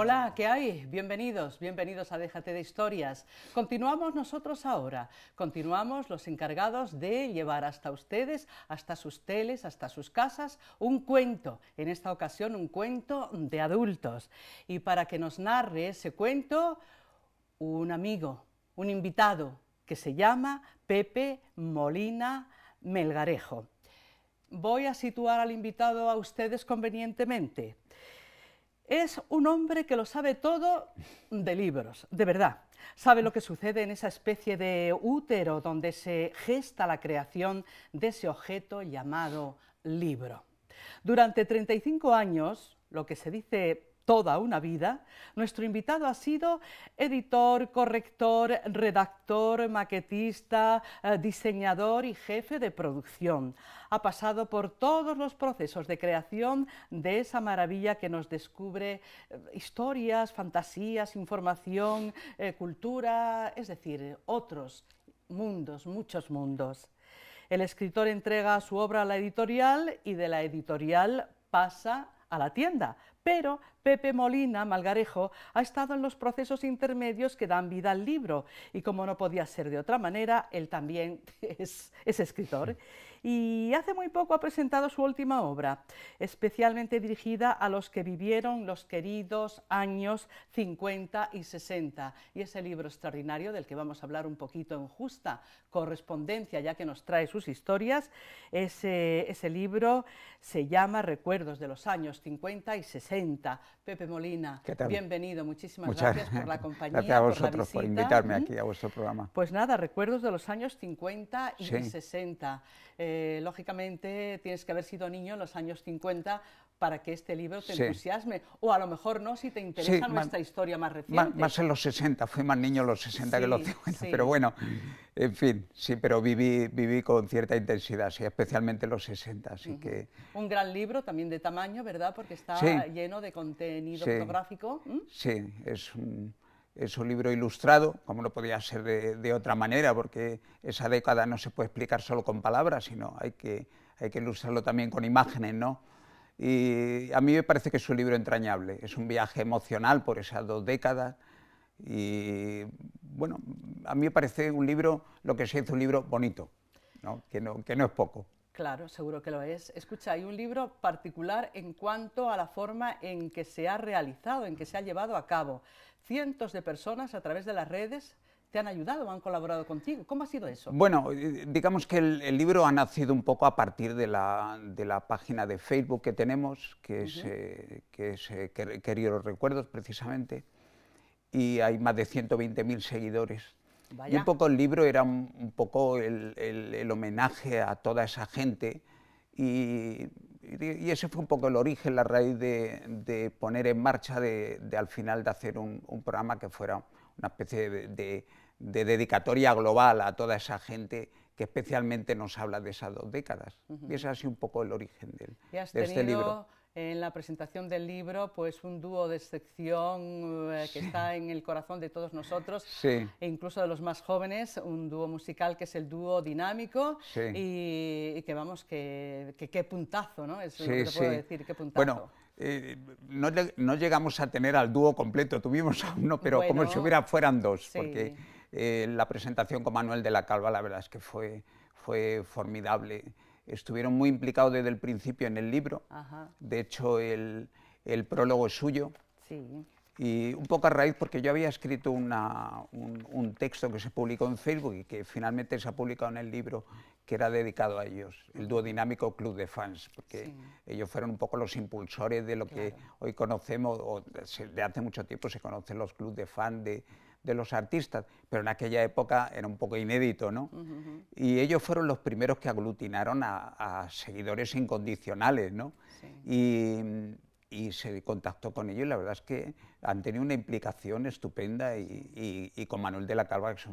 Hola, ¿qué hay? Bienvenidos, bienvenidos a Déjate de Historias. Continuamos nosotros ahora, continuamos los encargados de llevar hasta ustedes, hasta sus teles, hasta sus casas, un cuento, en esta ocasión un cuento de adultos. Y para que nos narre ese cuento, un amigo, un invitado, que se llama Pepe Molina Melgarejo. Voy a situar al invitado a ustedes convenientemente. Es un hombre que lo sabe todo de libros, de verdad. Sabe lo que sucede en esa especie de útero donde se gesta la creación de ese objeto llamado libro. Durante 35 años, lo que se dice toda una vida, nuestro invitado ha sido editor, corrector, redactor, maquetista, eh, diseñador y jefe de producción. Ha pasado por todos los procesos de creación de esa maravilla que nos descubre eh, historias, fantasías, información, eh, cultura, es decir, otros mundos, muchos mundos. El escritor entrega su obra a la editorial y de la editorial pasa a la tienda, pero Pepe Molina Malgarejo ha estado en los procesos intermedios que dan vida al libro y como no podía ser de otra manera, él también es, es escritor y hace muy poco ha presentado su última obra, especialmente dirigida a los que vivieron los queridos años 50 y 60. Y ese libro extraordinario del que vamos a hablar un poquito en justa correspondencia, ya que nos trae sus historias, ese, libro se llama Recuerdos de los años 50 y 60. Pepe Molina, bienvenido, muchísimas gracias por la compañía. Gracias a vosotros por, invitarme aquí a vuestro programa. Pues nada, Recuerdos de los años 50 y 60. Eh, lógicamente tienes que haber sido niño en los años 50 para que este libro te entusiasme. O a lo mejor no, si te interesa nuestra historia más reciente. Más, en los 60, fui más niño en los 60 que en los 50, pero bueno, en fin, sí, pero viví, viví con cierta intensidad, especialmente en los 60, así que... Un gran libro también de tamaño, ¿verdad? Porque está lleno de contenido fotográfico. Sí, es un es un libro ilustrado, como no podía ser de, otra manera, porque esa década no se puede explicar solo con palabras, sino hay que, hay que ilustrarlo también con imágenes, Y a mí me parece que es un libro entrañable, es un viaje emocional por esas dos décadas, y bueno, a mí me parece un libro, lo que se es un libro bonito, que no es poco. Claro, seguro que lo es. Escucha, hay un libro particular en cuanto a la forma en que se ha realizado, en que se ha llevado a cabo. Cientos de personas a través de las redes te han ayudado, han colaborado contigo. ¿Cómo ha sido eso? Bueno, eh, digamos que el, libro ha nacido un poco a partir de la, página de Facebook que tenemos, que es, eh, que eh, Recuerdos, precisamente, y hay más de 120.000 seguidores y un poco el libro era un, poco el, homenaje a toda esa gente y, ese fue un poco el origen, la raíz de, poner en marcha, de, al final de hacer un, programa que fuera una especie de, dedicatoria global a toda esa gente que especialmente nos habla de esas dos décadas. Y ese ha sido un poco el origen de este libro en la presentación del libro, pues un dúo de excepción eh, que está en el corazón de todos nosotros, e incluso de los más jóvenes, un dúo musical que es el dúo dinámico y, que vamos, que qué puntazo, ¿no? Es lo que puedo decir, qué puntazo. Bueno, eh, no, llegamos a tener al dúo completo, tuvimos a uno, pero como si hubiera, fueran dos, porque eh, la presentación con Manuel de la Calva, la verdad es que fue, fue formidable estuvieron muy implicados desde el principio en el libro. De hecho, el, prólogo es suyo. Y un poco a raíz, porque yo había escrito un, texto que se publicó en Facebook y que finalmente se ha publicado en el libro, que era dedicado a ellos, el Duodinámico Club de Fans, porque ellos fueron un poco los impulsores de lo que hoy conocemos, o de hace mucho tiempo se conocen los clubes de fans de, de los artistas, pero en aquella época era un poco inédito, ¿no? Y ellos fueron los primeros que aglutinaron a, seguidores incondicionales, ¿no? Y, se contactó con ellos y la verdad es que han tenido una implicación estupenda y, con Manuel de la Calva, que es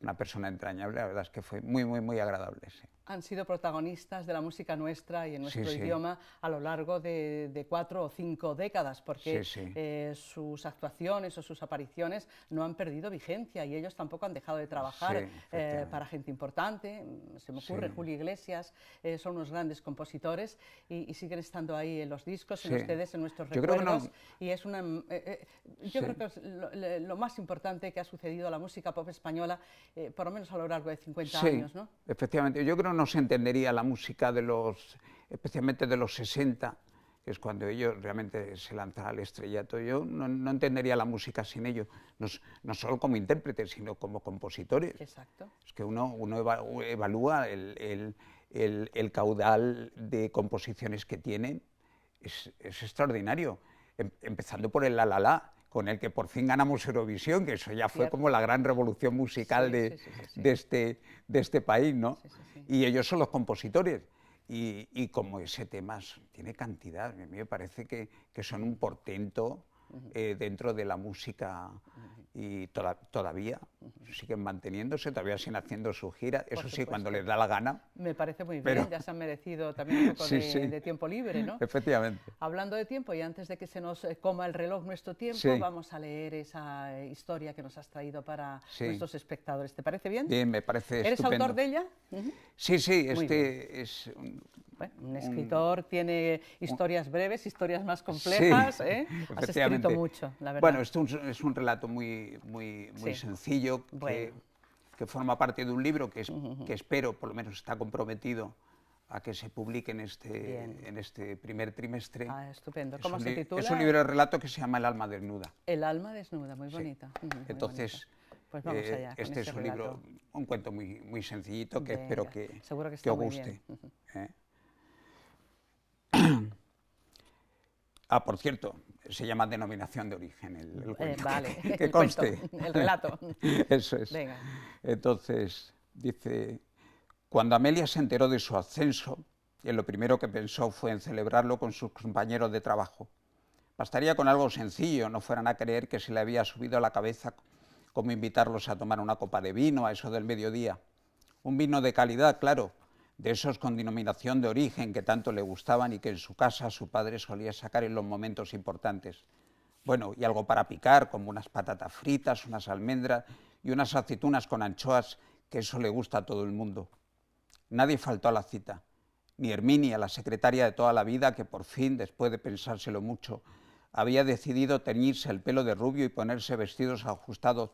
una persona entrañable, la verdad es que fue muy, muy, muy agradable. Sí han sido protagonistas de la música nuestra y en nuestro idioma a lo largo de, cuatro o cinco décadas, porque eh, sus actuaciones o sus apariciones no han perdido vigencia y ellos tampoco han dejado de trabajar eh, para gente importante. Mm, se me ocurre, Julio Iglesias, eh, son unos grandes compositores y, siguen estando ahí en los discos, en ustedes, en nuestros recuerdos. Y es una, yo creo que lo, más importante que ha sucedido a la música pop española, por lo menos a lo largo de 50 años. ¿no? Efectivamente, yo creo no se entendería la música de los, especialmente de los 60, que es cuando ellos realmente se lanzaron al estrellato. Yo no, entendería la música sin ellos, no, solo como intérpretes, sino como compositores. Exacto. Es que uno, evalúa el, caudal de composiciones que tienen, es, es extraordinario, em, empezando por el la la la con el que por fin ganamos Eurovisión, que eso ya fue como la gran revolución musical este, de, este, país, ¿no? Y ellos son los compositores. Y, como ese tema tiene cantidad, a mí me parece que, son un portento eh, dentro de la música y todavía siguen manteniéndose, todavía siguen haciendo su gira, eso sí, cuando les da la gana. Me parece muy bien, ya se han merecido también un poco de, tiempo libre, ¿no? Efectivamente. Hablando de tiempo, y antes de que se nos eh, coma el reloj nuestro tiempo, vamos a leer esa eh, historia que nos has traído para nuestros espectadores. ¿Te parece bien? Bien, me parece ¿Eres autor de ella? Sí, sí, este es un un escritor tiene historias breves, historias más complejas. ¿eh? escrito mucho, la verdad. Bueno, es un relato muy, muy, muy sencillo que, forma parte de un libro que, es, que espero, por lo menos está comprometido a que se publique en este, en este primer trimestre. Ah, estupendo. ¿Cómo es se titula? Es un libro de relato que se llama El alma desnuda. El alma desnuda, muy bonita. Entonces... Pues eh, este es este un libro, un cuento muy, muy sencillito que espero que, que, que os guste. ah, por cierto, se llama denominación de origen el, eh, vale, que, El, relato. Eso es. Venga. Entonces, dice, cuando Amelia se enteró de su ascenso, lo primero que pensó fue en celebrarlo con sus compañeros de trabajo. Bastaría con algo sencillo, no fueran a creer que se le había subido a la cabeza como invitarlos a tomar una copa de vino a eso del mediodía. Un vino de calidad, claro, de esos con denominación de origen que tanto le gustaban y que en su casa su padre solía sacar en los momentos importantes. Bueno, y algo para picar, como unas patatas fritas, unas almendras y unas aceitunas con anchoas, que eso le gusta a todo el mundo. Nadie faltó a la cita, ni Herminia, la secretaria de toda la vida, que por fin, después de pensárselo mucho, había decidido teñirse el pelo de rubio y ponerse vestidos ajustados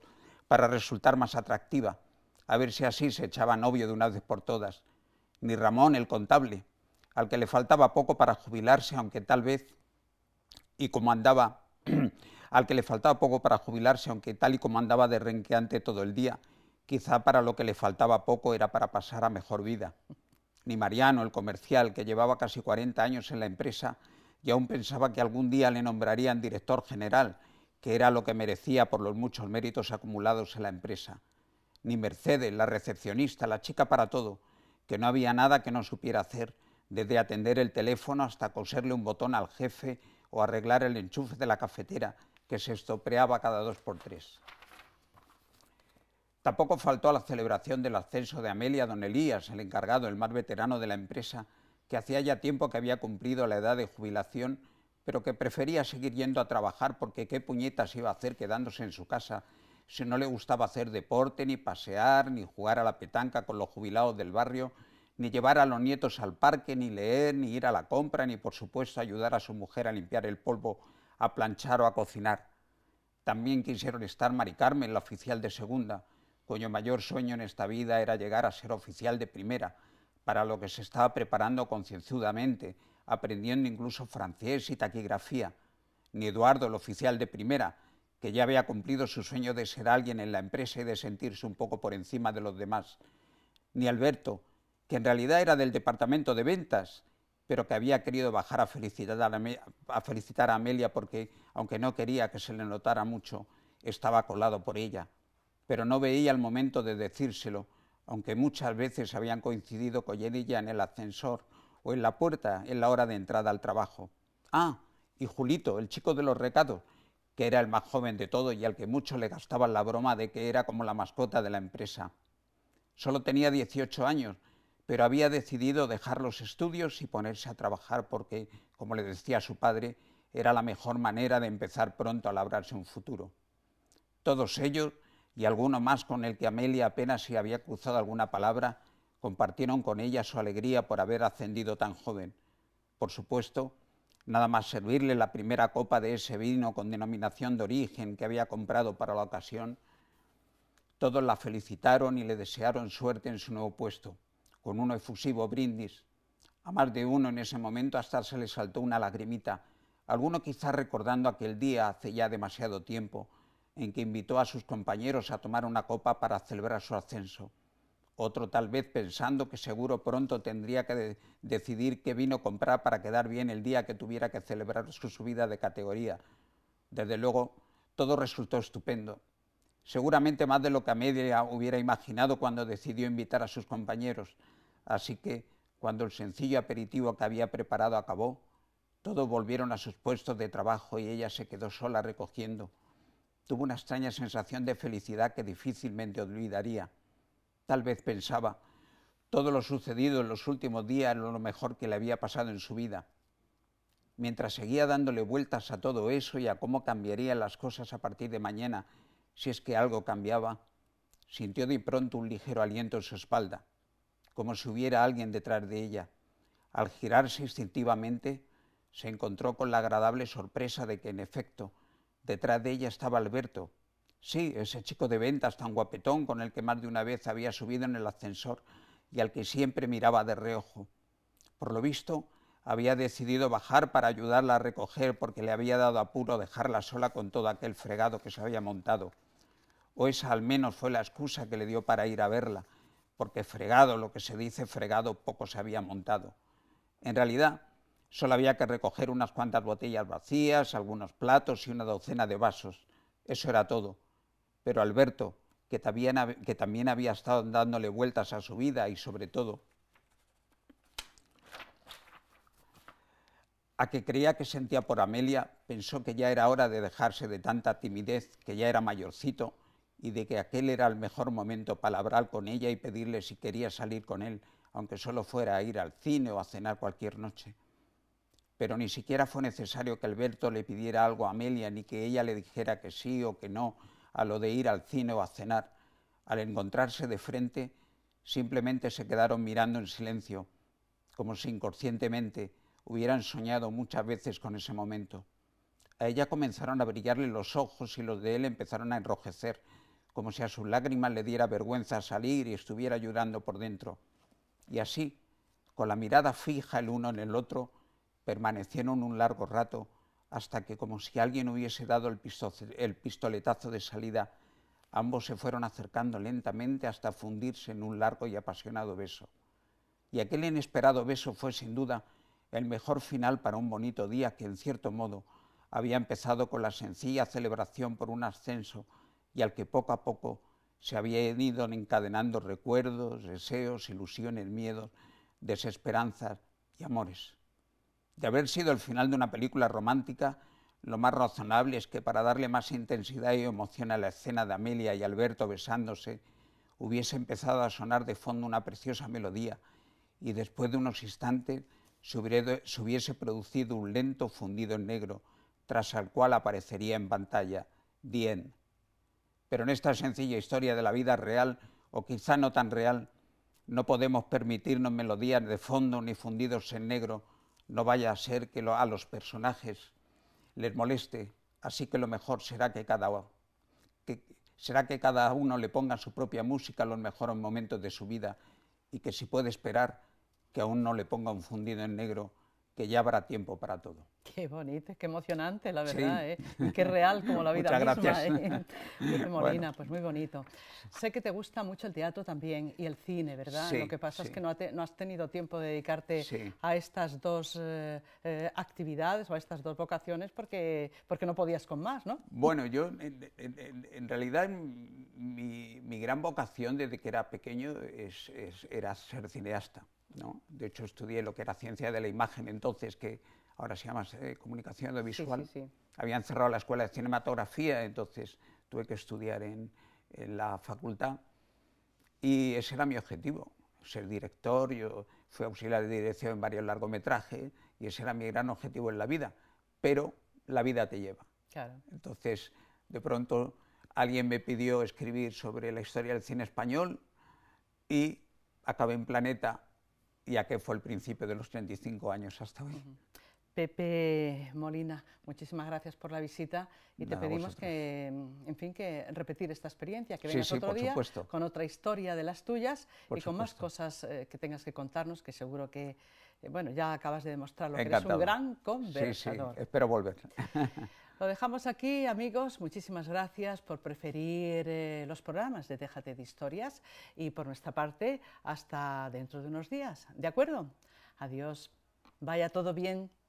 para resultar más atractiva, a ver si así se echaba novio de una vez por todas ni Ramón el contable, al que le faltaba poco para jubilarse, aunque tal vez y como andaba, al que le faltaba poco para jubilarse, aunque tal y como andaba de renqueante todo el día, quizá para lo que le faltaba poco era para pasar a mejor vida. Ni Mariano, el comercial, que llevaba casi 40 años en la empresa y aún pensaba que algún día le nombrarían director general, que era lo que merecía por los muchos méritos acumulados en la empresa. Ni Mercedes, la recepcionista, la chica para todo, que no había nada que no supiera hacer, desde atender el teléfono hasta coserle un botón al jefe o arreglar el enchufe de la cafetera, que se estopreaba cada dos por tres. Tampoco faltó a la celebración del ascenso de Amelia don Elías, el encargado, el más veterano de la empresa, que hacía ya tiempo que había cumplido la edad de jubilación, pero que prefería seguir yendo a trabajar porque qué puñetas iba a hacer quedándose en su casa si no le gustaba hacer deporte, ni pasear, ni jugar a la petanca con los jubilados del barrio, ni llevar a los nietos al parque, ni leer, ni ir a la compra, ni por supuesto ayudar a su mujer a limpiar el polvo, a planchar o a cocinar. También quisieron estar Mari Carmen, la oficial de segunda, cuyo mayor sueño en esta vida era llegar a ser oficial de primera, para lo que se estaba preparando concienzudamente, aprendiendo incluso francés y taquigrafía, ni Eduardo, el oficial de primera, que ya había cumplido su sueño de ser alguien en la empresa y de sentirse un poco por encima de los demás, ni Alberto, que en realidad era del departamento de ventas, pero que había querido bajar a felicitar a, Amelia porque, aunque no quería que se le notara mucho, estaba colado por ella, pero no veía el momento de decírselo, aunque muchas veces habían coincidido con ella en el ascensor o en la puerta en la hora de entrada al trabajo. Ah, y Julito, el chico de los recados, era el más joven de todos y al que muchos le gastaban la broma de que era como la mascota de la empresa. Solo tenía 18 años, pero había decidido dejar los estudios y ponerse a trabajar porque, como le decía su padre, era la mejor manera de empezar pronto a labrarse un futuro. Todos ellos, y alguno más con el que Amelia apenas se había cruzado alguna palabra, compartieron con ella su alegría por haber ascendido tan joven. Por supuesto, Nada más servirle la primera copa de ese vino con denominación de origen que había comprado para la ocasión, todos la felicitaron y le desearon suerte en su nuevo puesto, con un efusivo brindis. A más de uno en ese momento hasta se le saltó una lagrimita, alguno quizás recordando aquel día hace ya demasiado tiempo en que invitó a sus compañeros a tomar una copa para celebrar su ascenso otro tal vez pensando que seguro pronto tendría que decidir qué vino comprar para quedar bien el día que tuviera que celebrar su subida de categoría. Desde luego, todo resultó estupendo, seguramente más de lo que media hubiera imaginado cuando decidió invitar a sus compañeros. Así que, cuando el sencillo aperitivo que había preparado acabó, todos volvieron a sus puestos de trabajo y ella se quedó sola recogiendo. Tuvo una extraña sensación de felicidad que difícilmente olvidaría. Tal vez pensaba, todo lo sucedido en los últimos días era lo mejor que le había pasado en su vida. Mientras seguía dándole vueltas a todo eso y a cómo cambiarían las cosas a partir de mañana, si es que algo cambiaba, sintió de pronto un ligero aliento en su espalda, como si hubiera alguien detrás de ella. Al girarse instintivamente, se encontró con la agradable sorpresa de que, en efecto, detrás de ella estaba Alberto, Sí, ese chico de ventas tan guapetón con el que más de una vez había subido en el ascensor y al que siempre miraba de reojo. Por lo visto, había decidido bajar para ayudarla a recoger porque le había dado apuro dejarla sola con todo aquel fregado que se había montado. O esa al menos fue la excusa que le dio para ir a verla, porque fregado, lo que se dice fregado, poco se había montado. En realidad, solo había que recoger unas cuantas botellas vacías, algunos platos y una docena de vasos. Eso era todo pero Alberto, que también, había estado dándole vueltas a su vida y sobre todo a que creía que sentía por Amelia, pensó que ya era hora de dejarse de tanta timidez, que ya era mayorcito y de que aquel era el mejor momento para hablar con ella y pedirle si quería salir con él, aunque solo fuera a ir al cine o a cenar cualquier noche. Pero ni siquiera fue necesario que Alberto le pidiera algo a Amelia, ni que ella le dijera que sí o que no, a lo de ir al cine o a cenar, al encontrarse de frente, simplemente se quedaron mirando en silencio, como si inconscientemente hubieran soñado muchas veces con ese momento. A ella comenzaron a brillarle los ojos y los de él empezaron a enrojecer, como si a sus lágrimas le diera vergüenza salir y estuviera llorando por dentro. Y así, con la mirada fija el uno en el otro, permanecieron un largo rato, hasta que, como si alguien hubiese dado el, pistoletazo de salida, ambos se fueron acercando lentamente hasta fundirse en un largo y apasionado beso. Y aquel inesperado beso fue sin duda el mejor final para un bonito día que, en cierto modo, había empezado con la sencilla celebración por un ascenso y al que poco a poco se habían ido encadenando recuerdos, deseos, ilusiones, miedos, desesperanzas y amores. De haber sido el final de una película romántica, lo más razonable es que para darle más intensidad y emoción a la escena de Amelia y Alberto besándose, hubiese empezado a sonar de fondo una preciosa melodía y después de unos instantes se hubiese producido un lento fundido en negro, tras el cual aparecería en pantalla Dien. Pero en esta sencilla historia de la vida real, o quizá no tan real, no podemos permitirnos melodías de fondo ni fundidos en negro no vaya a ser que a los personajes les moleste, así que lo mejor será que cada, será que cada uno le ponga su propia música a los mejores momentos de su vida y que si puede esperar que aún no le ponga un fundido en negro que ya habrá tiempo para todo. Qué bonito, qué emocionante, la verdad, ¿eh? qué real como la vida Muchas misma. ¿eh? Molina, pues muy bonito. Sé que te gusta mucho el teatro también y el cine, ¿verdad? Lo que pasa es que no, has tenido tiempo de dedicarte a estas dos eh, actividades o a estas dos vocaciones porque, porque no podías con más, ¿no? Bueno, yo en, realidad mi, gran vocación desde que era pequeño es, era ser cineasta. De hecho, estudié lo que era ciencia de la imagen entonces, que ahora se llama eh, comunicación audiovisual. Sí, Habían cerrado la escuela de cinematografía, entonces tuve que estudiar en, la facultad y ese era mi objetivo, ser director, yo fui auxiliar de dirección en varios largometrajes y ese era mi gran objetivo en la vida, pero la vida te lleva. Entonces, de pronto alguien me pidió escribir sobre la historia del cine español y acabé en Planeta ya que fue el principio de los 35 años hasta hoy. Pepe Molina, muchísimas gracias por la visita y te pedimos que, en fin, que repetir esta experiencia, que vengas otro día con otra historia de las tuyas y con más cosas eh, que tengas que contarnos, que seguro que, eh, bueno, ya acabas de demostrarlo, que eres un gran conversador. Sí, sí, espero volver. Lo dejamos aquí, amigos. Muchísimas gracias por preferir eh, los programas de Déjate de Historias y por nuestra parte, hasta dentro de unos días. ¿De acuerdo? Adiós. Vaya todo bien.